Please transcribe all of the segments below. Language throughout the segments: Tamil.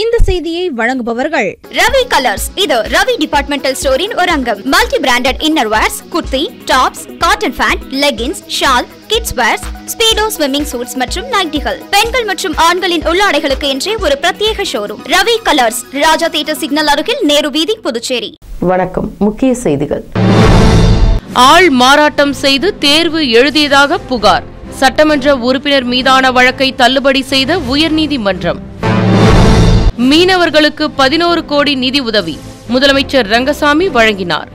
இந்த செய்தியை வழங்குபவர்கள் ரவி கலர்ஸ் இது ரவி டிபார்ட்மெண்டல் ஸ்டோரின் ஒரு அங்கம் multi branded inner wears kurti tops cotton pant leggings shawl kids wears Speedo swimming suits மற்றும் நைட்டிகள் பெண்கள் மற்றும் ஆண்களின் உள்ளாடைகளுக்கு என்றே ஒரு பிரத்யேக showroom Ravi colours Raja theatre signal அருகில் நேரு வீதி புதுச்சேரி வணக்கம் முக்கிய செய்திகள் ஆள் மாறாட்டம் செய்து தேர்வு எழுதியதாக புகார் சட்டமன்ற உறுப்பினர் மீதான வழக்கை தள்ளுபடி செய்த உயர்நீதிமன்றம் மீனவர்களுக்கு பதினோரு கோடி நிதி உதவி முதலமைச்சர் ரங்கசாமி வழங்கினார்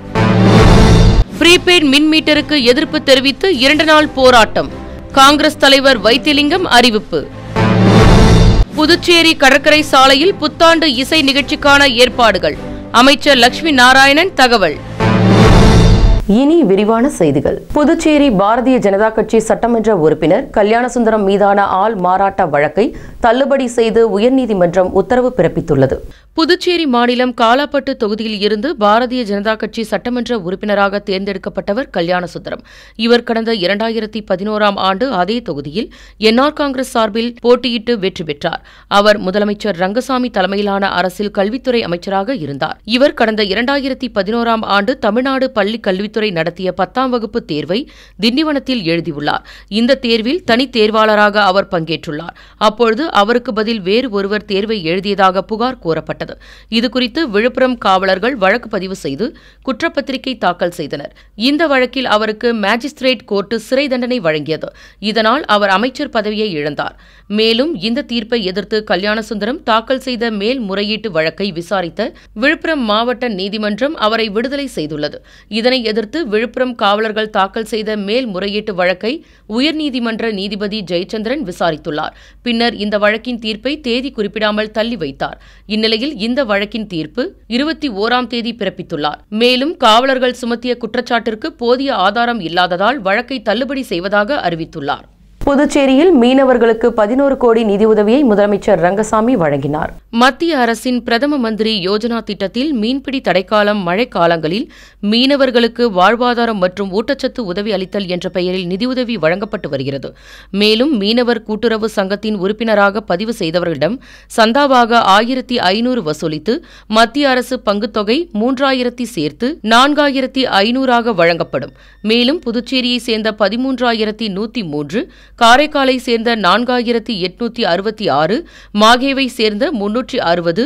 ப்ரீபெய்ட் மின் மீட்டருக்கு எதிர்ப்பு தெரிவித்து இரண்டு நாள் போராட்டம் காங்கிரஸ் தலைவர் வைத்திலிங்கம் அறிவிப்பு புதுச்சேரி கடற்கரை சாலையில் புத்தாண்டு இசை நிகழ்ச்சிக்கான ஏற்பாடுகள் அமைச்சர் லட்சுமி நாராயணன் தகவல் இனி விரிவான செய்திகள் புதுச்சேரி பாரதிய ஜனதா கட்சி சட்டமன்ற உறுப்பினர் கல்யாணசுந்தரம் மீதான ஆள் மாறாட்ட வழக்கை தள்ளுபடி செய்து உயர்நீதிமன்றம் உத்தரவு பிறப்பித்துள்ளது புதுச்சேரி மாநிலம் காலாப்பட்டு தொகுதியில் இருந்து பாரதிய ஜனதா கட்சி சட்டமன்ற உறுப்பினராக தேர்ந்தெடுக்கப்பட்டவர் கல்யாணசுந்தரம் இவர் கடந்த இரண்டாயிரத்தி பதினோராம் ஆண்டு அதே தொகுதியில் என்ஆர் காங்கிரஸ் சார்பில் போட்டியிட்டு வெற்றி பெற்றார் அவர் முதலமைச்சர் ரங்கசாமி தலைமையிலான அரசில் கல்வித்துறை அமைச்சராக இருந்தார் இவர் கடந்த இரண்டாயிரத்தி பதினோராம் ஆண்டு தமிழ்நாடு பள்ளி கல்வித்துறை கல்வித்துறை நடத்திய பத்தாம் வகுப்பு தேர்வை திண்டிவனத்தில் எழுதியுள்ளார் இந்த தேர்வில் தனித் தேர்வாளராக அவர் பங்கேற்றுள்ளார் அப்பொழுது அவருக்கு பதில் வேறு ஒருவர் தேர்வை எழுதியதாக புகார் கூறப்பட்டது இதுகுறித்து விழுப்புரம் காவலர்கள் வழக்கு பதிவு செய்து குற்றப்பத்திரிகை தாக்கல் செய்தனர் இந்த வழக்கில் அவருக்கு மேஜிஸ்திரேட் கோர்ட்டு சிறை தண்டனை வழங்கியது இதனால் அவர் அமைச்சர் பதவியை இழந்தார் மேலும் இந்த தீர்ப்பை எதிர்த்து கல்யாணசுந்தரம் தாக்கல் செய்த மேல்முறையீட்டு வழக்கை விசாரித்த விழுப்புரம் மாவட்ட நீதிமன்றம் அவரை விடுதலை செய்துள்ளது இதனை எதிர்த்து அடுத்து விழுப்புரம் காவலர்கள் தாக்கல் செய்த மேல்முறையீட்டு வழக்கை உயர்நீதிமன்ற நீதிபதி ஜெயச்சந்திரன் விசாரித்துள்ளார் பின்னர் இந்த வழக்கின் தீர்ப்பை தேதி குறிப்பிடாமல் தள்ளி வைத்தார் இந்நிலையில் இந்த வழக்கின் தீர்ப்பு இருபத்தி ஓராம் தேதி பிறப்பித்துள்ளார் மேலும் காவலர்கள் சுமத்திய குற்றச்சாட்டிற்கு போதிய ஆதாரம் இல்லாததால் வழக்கை தள்ளுபடி செய்வதாக அறிவித்துள்ளார் புதுச்சேரியில் மீனவர்களுக்கு பதினோரு கோடி நிதியுதவியை முதலமைச்சர் ரங்கசாமி வழங்கினார் மத்திய அரசின் பிரதம மந்திரி யோஜனா திட்டத்தில் மீன்பிடி தடைக்காலம் மழைக்காலங்களில் மீனவர்களுக்கு வாழ்வாதாரம் மற்றும் ஊட்டச்சத்து உதவி அளித்தல் என்ற பெயரில் நிதியுதவி வழங்கப்பட்டு வருகிறது மேலும் மீனவர் கூட்டுறவு சங்கத்தின் உறுப்பினராக பதிவு செய்தவர்களிடம் சந்தாவாக ஆயிரத்தி ஐநூறு வசூலித்து மத்திய அரசு பங்குத்தொகை மூன்றாயிரத்தி சேர்த்து நான்காயிரத்தி ஐநூறாக வழங்கப்படும் மேலும் புதுச்சேரியை சேர்ந்த பதிமூன்றாயிரத்தி நூத்தி மூன்று காரைக்காலை சேர்ந்த நான்காயிரத்தி எட்நூத்தி அறுபத்தி ஆறு மாகேவை சேர்ந்த முன்னூற்றி அறுபது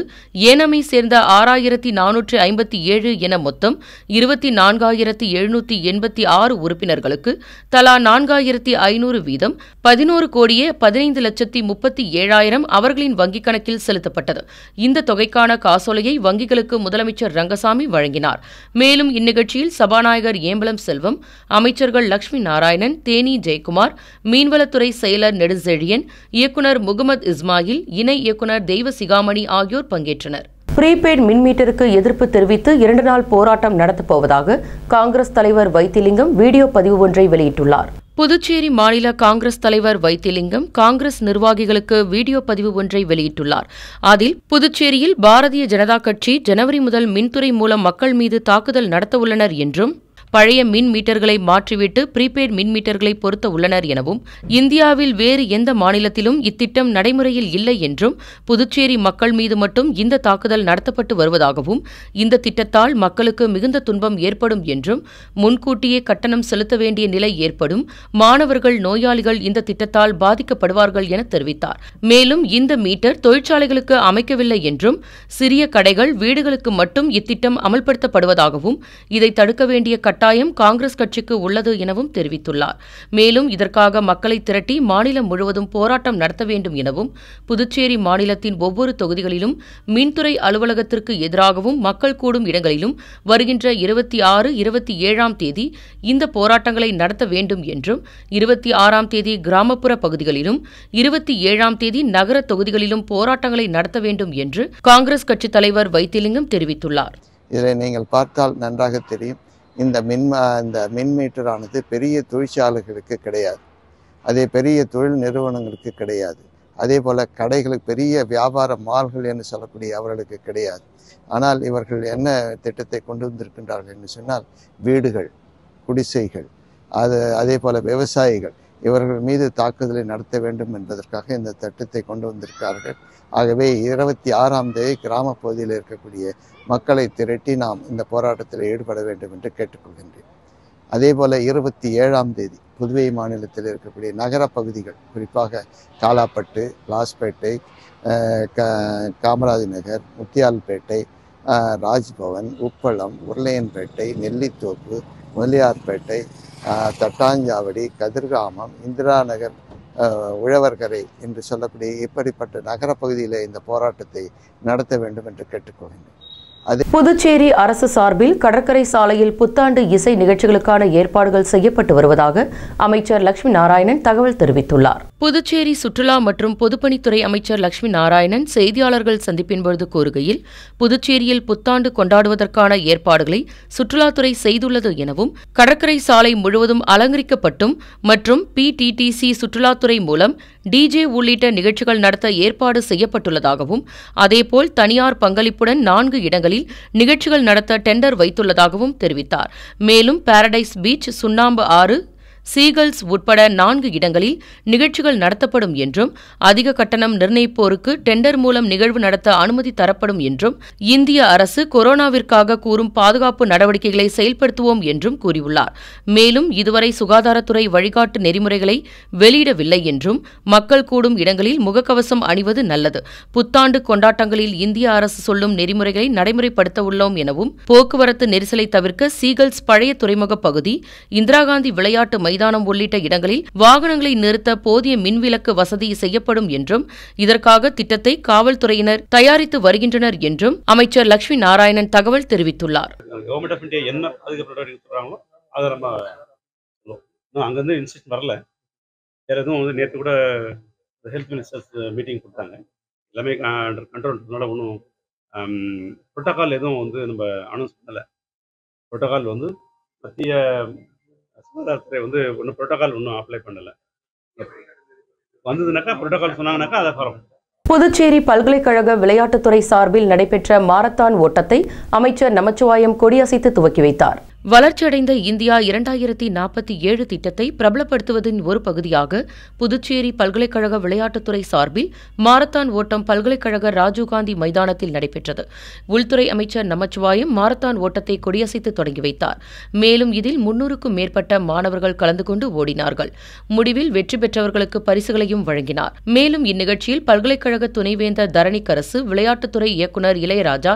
ஏனமை சேர்ந்த ஆறாயிரத்தி நானூற்றி ஐம்பத்தி ஏழு என மொத்தம் இருபத்தி நான்காயிரத்தி எழுநூத்தி எண்பத்தி ஆறு உறுப்பினர்களுக்கு தலா நான்காயிரத்தி ஐநூறு வீதம் பதினோரு கோடியே பதினைந்து லட்சத்தி முப்பத்தி ஏழாயிரம் அவர்களின் வங்கிக் கணக்கில் செலுத்தப்பட்டது இந்த தொகைக்கான காசோலையை வங்கிகளுக்கு முதலமைச்சர் ரங்கசாமி வழங்கினார் மேலும் இந்நிகழ்ச்சியில் சபாநாயகர் ஏம்பலம் செல்வம் அமைச்சர்கள் லட்சுமி நாராயணன் தேனி ஜெயக்குமார் மீன்வள நீர்வளத்துறை செயலர் நெடுஞ்செழியன் இயக்குநர் முகமது இஸ்மாயில் இணை இயக்குநர் தெய்வ சிகாமணி ஆகியோர் பங்கேற்றனர் ப்ரீபெய்ட் மின்மீட்டருக்கு எதிர்ப்பு தெரிவித்து இரண்டு நாள் போராட்டம் நடத்தப்போவதாக காங்கிரஸ் தலைவர் வைத்திலிங்கம் வீடியோ பதிவு ஒன்றை வெளியிட்டுள்ளார் புதுச்சேரி மாநில காங்கிரஸ் தலைவர் வைத்திலிங்கம் காங்கிரஸ் நிர்வாகிகளுக்கு வீடியோ பதிவு ஒன்றை வெளியிட்டுள்ளார் அதில் புதுச்சேரியில் பாரதிய ஜனதா கட்சி ஜனவரி முதல் மின்துறை மூலம் மக்கள் மீது தாக்குதல் நடத்தவுள்ளனர் என்றும் பழைய மின் மீட்டர்களை மாற்றிவிட்டு ப்ரீபெய்ட் மின் மீட்டர்களை பொருத்த உள்ளனர் எனவும் இந்தியாவில் வேறு எந்த மாநிலத்திலும் இத்திட்டம் நடைமுறையில் இல்லை என்றும் புதுச்சேரி மக்கள் மீது மட்டும் இந்த தாக்குதல் நடத்தப்பட்டு வருவதாகவும் இந்த திட்டத்தால் மக்களுக்கு மிகுந்த துன்பம் ஏற்படும் என்றும் முன்கூட்டியே கட்டணம் செலுத்த வேண்டிய நிலை ஏற்படும் மாணவர்கள் நோயாளிகள் இந்த திட்டத்தால் பாதிக்கப்படுவார்கள் என தெரிவித்தார் மேலும் இந்த மீட்டர் தொழிற்சாலைகளுக்கு அமைக்கவில்லை என்றும் சிறிய கடைகள் வீடுகளுக்கு மட்டும் இத்திட்டம் அமல்படுத்தப்படுவதாகவும் இதை தடுக்க வேண்டிய கட்டணம் கட்டாயம் காங்கிரஸ் கட்சிக்கு உள்ளது எனவும் தெரிவித்துள்ளார் மேலும் இதற்காக மக்களை திரட்டி மாநிலம் முழுவதும் போராட்டம் நடத்த வேண்டும் எனவும் புதுச்சேரி மாநிலத்தின் ஒவ்வொரு தொகுதிகளிலும் மின்துறை அலுவலகத்திற்கு எதிராகவும் மக்கள் கூடும் இடங்களிலும் வருகின்ற இருபத்தி ஆறு இருபத்தி ஏழாம் தேதி இந்த போராட்டங்களை நடத்த வேண்டும் என்றும் இருபத்தி ஆறாம் தேதி கிராமப்புற பகுதிகளிலும் இருபத்தி ஏழாம் தேதி நகர தொகுதிகளிலும் போராட்டங்களை நடத்த வேண்டும் என்று காங்கிரஸ் கட்சித் தலைவர் வைத்திலிங்கம் தெரிவித்துள்ளார் இதை நீங்கள் பார்த்தால் நன்றாக தெரியும் இந்த மின்ம இந்த மின் பெரிய தொழிற்சாலைகளுக்கு கிடையாது அதே பெரிய தொழில் நிறுவனங்களுக்கு கிடையாது அதே போல் கடைகளுக்கு பெரிய வியாபார மால்கள் என்று சொல்லக்கூடிய அவர்களுக்கு கிடையாது ஆனால் இவர்கள் என்ன திட்டத்தை கொண்டு வந்திருக்கின்றார்கள் என்று சொன்னால் வீடுகள் குடிசைகள் அது அதே போல் விவசாயிகள் இவர்கள் மீது தாக்குதலை நடத்த வேண்டும் என்பதற்காக இந்த திட்டத்தை கொண்டு வந்திருக்கிறார்கள் ஆகவே இருபத்தி ஆறாம் தேதி கிராம பகுதியில் இருக்கக்கூடிய மக்களை திரட்டி நாம் இந்த போராட்டத்தில் ஈடுபட வேண்டும் என்று கேட்டுக்கொள்கின்றேன் அதே போல் இருபத்தி ஏழாம் தேதி புதுவை மாநிலத்தில் இருக்கக்கூடிய நகர பகுதிகள் குறிப்பாக காலாப்பட்டு லாஸ்பேட்டை காமராஜ் நகர் முத்தியால்பேட்டை ராஜ்பவன் உப்பளம் உருளையன்பேட்டை நெல்லித்தோப்பு முதலியார்பேட்டை தட்டாஞ்சாவடி கதிர்காமம் இந்திரா நகர் உழவர்கரை என்று சொல்லக்கூடிய இப்படிப்பட்ட நகரப்பகுதியில் இந்த போராட்டத்தை நடத்த வேண்டும் என்று கேட்டுக்கொள்கிறேன் புதுச்சேரி அரசு சார்பில் கடற்கரை சாலையில் புத்தாண்டு இசை நிகழ்ச்சிகளுக்கான ஏற்பாடுகள் செய்யப்பட்டு வருவதாக அமைச்சர் லட்சுமி நாராயணன் தகவல் தெரிவித்துள்ளார் புதுச்சேரி சுற்றுலா மற்றும் பொதுப்பணித்துறை அமைச்சர் லட்சுமி நாராயணன் செய்தியாளர்கள் சந்திப்பின்போது கூறுகையில் புதுச்சேரியில் புத்தாண்டு கொண்டாடுவதற்கான ஏற்பாடுகளை சுற்றுலாத்துறை செய்துள்ளது எனவும் கடற்கரை சாலை முழுவதும் அலங்கரிக்கப்பட்டும் மற்றும் பிடிடிசி சுற்றுலாத்துறை மூலம் டிஜே உள்ளிட்ட நிகழ்ச்சிகள் நடத்த ஏற்பாடு செய்யப்பட்டுள்ளதாகவும் அதேபோல் தனியார் பங்களிப்புடன் நான்கு இடங்களில் நிகழ்ச்சிகள் நடத்த டெண்டர் வைத்துள்ளதாகவும் தெரிவித்தார் மேலும் பாரடைஸ் பீச் சுண்ணாம்பு ஆறு சீகல்ஸ் உட்பட நான்கு இடங்களில் நிகழ்ச்சிகள் நடத்தப்படும் என்றும் அதிக கட்டணம் நிர்ணயிப்போருக்கு டெண்டர் மூலம் நிகழ்வு நடத்த அனுமதி தரப்படும் என்றும் இந்திய அரசு கொரோனாவிற்காக கூறும் பாதுகாப்பு நடவடிக்கைகளை செயல்படுத்துவோம் என்றும் கூறியுள்ளார் மேலும் இதுவரை சுகாதாரத்துறை வழிகாட்டு நெறிமுறைகளை வெளியிடவில்லை என்றும் மக்கள் கூடும் இடங்களில் முகக்கவசம் அணிவது நல்லது புத்தாண்டு கொண்டாட்டங்களில் இந்திய அரசு சொல்லும் நெறிமுறைகளை நடைமுறைப்படுத்த உள்ளோம் எனவும் போக்குவரத்து நெரிசலை தவிர்க்க சீகல்ஸ் பழைய துறைமுக பகுதி இந்திரா காந்தி விளையாட்டு மைதானம் உள்ளிட்ட இடங்களில் வாகனங்களை நிறுத்த போதிய மின்விலக்கு வசதி செய்யப்படும் என்றும் இதற்காக திட்டத்தை காவல்துறையினர் தயாரித்து வருகின்றனர் என்றும் அமைச்சர் லட்சுமி நாராயணன் தகவல் தெரிவித்துள்ளார் அங்கேருந்து வரல எதுவும் வந்து கூட ஹெல்த் மீட்டிங் கொடுத்தாங்க கண்ட்ரோல் பண்ணனால ஒன்றும் ப்ரோட்டோக்கால் எதுவும் வந்து நம்ம அனௌன்ஸ் பண்ணலை ப்ரோட்டோக்கால் வந்து மத்திய சுகாதாரத்துறை வந்து ஒன்றும் ப்ரோட்டோகால் ஒன்றும் அப்ளை பண்ணலை வந்ததுனாக்கா ப்ரோட்டோகால் சொன்னாங்கனாக்கா அதை வரும் புதுச்சேரி பல்கலைக்கழக விளையாட்டுத்துறை சார்பில் நடைபெற்ற மாரத்தான் ஓட்டத்தை அமைச்சர் நமச்சிவாயம் கொடியசைத்து துவக்கி வைத்தார் வளர்ச்சியடைந்த இந்தியா இரண்டாயிரத்தி நாற்பத்தி ஏழு திட்டத்தை பிரபலப்படுத்துவதன் ஒரு பகுதியாக புதுச்சேரி பல்கலைக்கழக விளையாட்டுத்துறை சார்பில் மாரத்தான் ஓட்டம் பல்கலைக்கழக ராஜீவ்காந்தி மைதானத்தில் நடைபெற்றது உள்துறை அமைச்சர் நமச்சிவாயம் மாரத்தான் ஓட்டத்தை கொடியசைத்து தொடங்கி வைத்தார் மேலும் இதில் முன்னூறுக்கும் மேற்பட்ட மாணவர்கள் கலந்து கொண்டு ஓடினார்கள் முடிவில் வெற்றி பெற்றவர்களுக்கு பரிசுகளையும் வழங்கினார் மேலும் இந்நிகழ்ச்சியில் பல்கலைக்கழக துணைவேந்தர் தரணிக்கரசு விளையாட்டுத்துறை இயக்குநர் இளையராஜா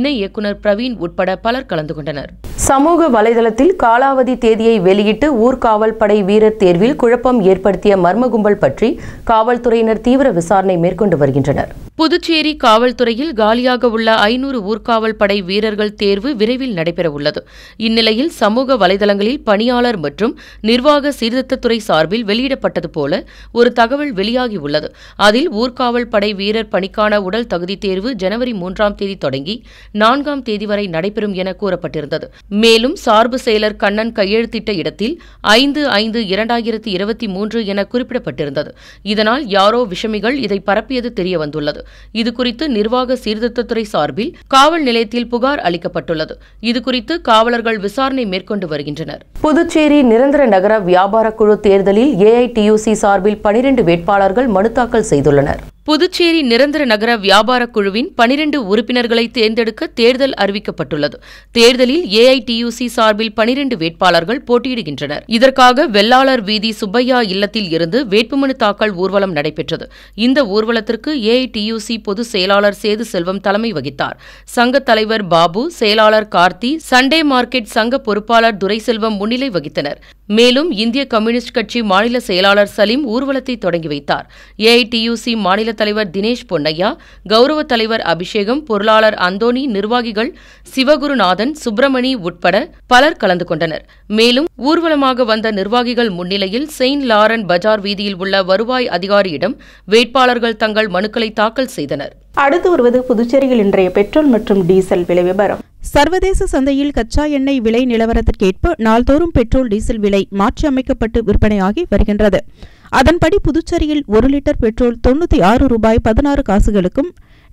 இணை இயக்குநர் பிரவீன் உட்பட பலர் கலந்து கொண்டனர் சமூக வலைதளத்தில் காலாவதி தேதியை வெளியிட்டு ஊர்காவல் படை வீரர் தேர்வில் குழப்பம் ஏற்படுத்திய மர்ம கும்பல் பற்றி காவல்துறையினர் தீவிர விசாரணை மேற்கொண்டு வருகின்றனர் புதுச்சேரி காவல்துறையில் காலியாக உள்ள ஐநூறு ஊர்காவல் படை வீரர்கள் தேர்வு விரைவில் நடைபெறவுள்ளது இந்நிலையில் சமூக வலைதளங்களில் பணியாளர் மற்றும் நிர்வாக சீர்திருத்தத்துறை சார்பில் வெளியிடப்பட்டது போல ஒரு தகவல் வெளியாகியுள்ளது அதில் ஊர்காவல் படை வீரர் பணிக்கான உடல் தகுதி தேர்வு ஜனவரி மூன்றாம் தேதி தொடங்கி நான்காம் தேதி வரை நடைபெறும் என கூறப்பட்டிருந்தது மேலும் சார்பு செயலர் கண்ணன் கையெழுத்திட்ட இடத்தில் ஐந்து ஐந்து இரண்டாயிரத்தி இருபத்தி மூன்று என குறிப்பிடப்பட்டிருந்தது இதனால் யாரோ விஷமிகள் இதை பரப்பியது தெரியவந்துள்ளது இதுகுறித்து நிர்வாக சீர்திருத்தத்துறை சார்பில் காவல் நிலையத்தில் புகார் அளிக்கப்பட்டுள்ளது இதுகுறித்து காவலர்கள் விசாரணை மேற்கொண்டு வருகின்றனர் புதுச்சேரி நிரந்தர நகர வியாபார குழு தேர்தலில் ஏஐடியுசி சார்பில் பனிரண்டு வேட்பாளர்கள் மனு தாக்கல் செய்துள்ளனர் புதுச்சேரி நிரந்தர நகர வியாபார குழுவின் பனிரண்டு உறுப்பினர்களை தேர்ந்தெடுக்க தேர்தல் அறிவிக்கப்பட்டுள்ளது தேர்தலில் ஏஐடியுசி சார்பில் பனிரண்டு வேட்பாளர்கள் போட்டியிடுகின்றனர் இதற்காக வெள்ளாளர் வீதி சுப்பையா இல்லத்தில் இருந்து வேட்புமனு தாக்கல் ஊர்வலம் நடைபெற்றது இந்த ஊர்வலத்திற்கு ஏஐடியுசி பொதுச் செயலாளர் சேது செல்வம் தலைமை வகித்தார் சங்கத் தலைவர் பாபு செயலாளர் கார்த்தி சண்டே மார்க்கெட் சங்க பொறுப்பாளர் துரைசெல்வம் முன்னிலை வகித்தனர் மேலும் இந்திய கம்யூனிஸ்ட் கட்சி மாநில செயலாளர் சலீம் ஊர்வலத்தை தொடங்கி வைத்தார் ஏஐடியுசி மாநில தலைவர் தினேஷ் பொன்னையா கௌரவ தலைவர் அபிஷேகம் பொருளாளர் அந்தோனி நிர்வாகிகள் சிவகுருநாதன் சுப்பிரமணி உட்பட பலர் கலந்து கொண்டனர் மேலும் ஊர்வலமாக வந்த நிர்வாகிகள் முன்னிலையில் செயின்ட் லாரன் பஜார் வீதியில் உள்ள வருவாய் அதிகாரியிடம் வேட்பாளர்கள் தங்கள் மனுக்களை தாக்கல் செய்தனர் அடுத்து வருவது புதுச்சேரியில் இன்றைய பெட்ரோல் மற்றும் டீசல் விலை விவரம் சர்வதேச சந்தையில் கச்சா எண்ணெய் விலை நிலவரத்திற்கேற்ப நாள்தோறும் பெட்ரோல் டீசல் விலை மாற்றியமைக்கப்பட்டு விற்பனையாகி வருகின்றது அதன்படி புதுச்சேரியில் ஒரு லிட்டர் பெட்ரோல் தொன்னூத்தி ஆறு ரூபாய் பதினாறு காசுகளுக்கும்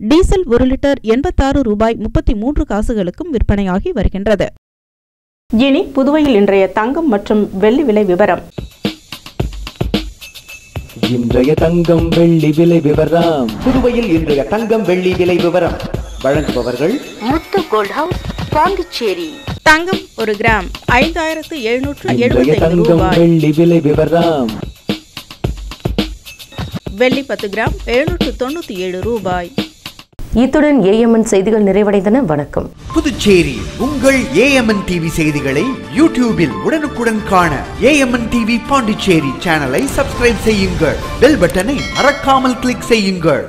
டீசல் ஒரு லிட்டர் எண்பத்தாறு ரூபாய் முப்பத்தி மூன்று காசுகளுக்கும் விற்பனையாகி வருகின்றது இனி புதுவையில் இன்றைய தங்கம் மற்றும் வெள்ளி விலை விவரம் இன்றைய தங்கம் வெள்ளி விலை விவரம் புதுவையில் இன்றைய தங்கம் வெள்ளி விலை விவரம் வழங்குபவர்கள் முத்து கோல்ட் ஹவுஸ் பாண்டிச்சேரி தங்கம் ஒரு கிராம் ஐந்தாயிரத்து எழுநூற்று விவரம் வெள்ளி பத்து கிராம் எழுநூற்று ஏழு ரூபாய் இத்துடன் ஏஎம்என் செய்திகள் நிறைவடைந்தன வணக்கம் புதுச்சேரி உங்கள் ஏஎம்என் டிவி செய்திகளை யூடியூபில் உடனுக்குடன் காண ஏஎம்என் டிவி பாண்டிச்சேரி சேனலை சப்ஸ்கிரைப் செய்யுங்கள் பெல் பட்டனை மறக்காமல் கிளிக் செய்யுங்கள்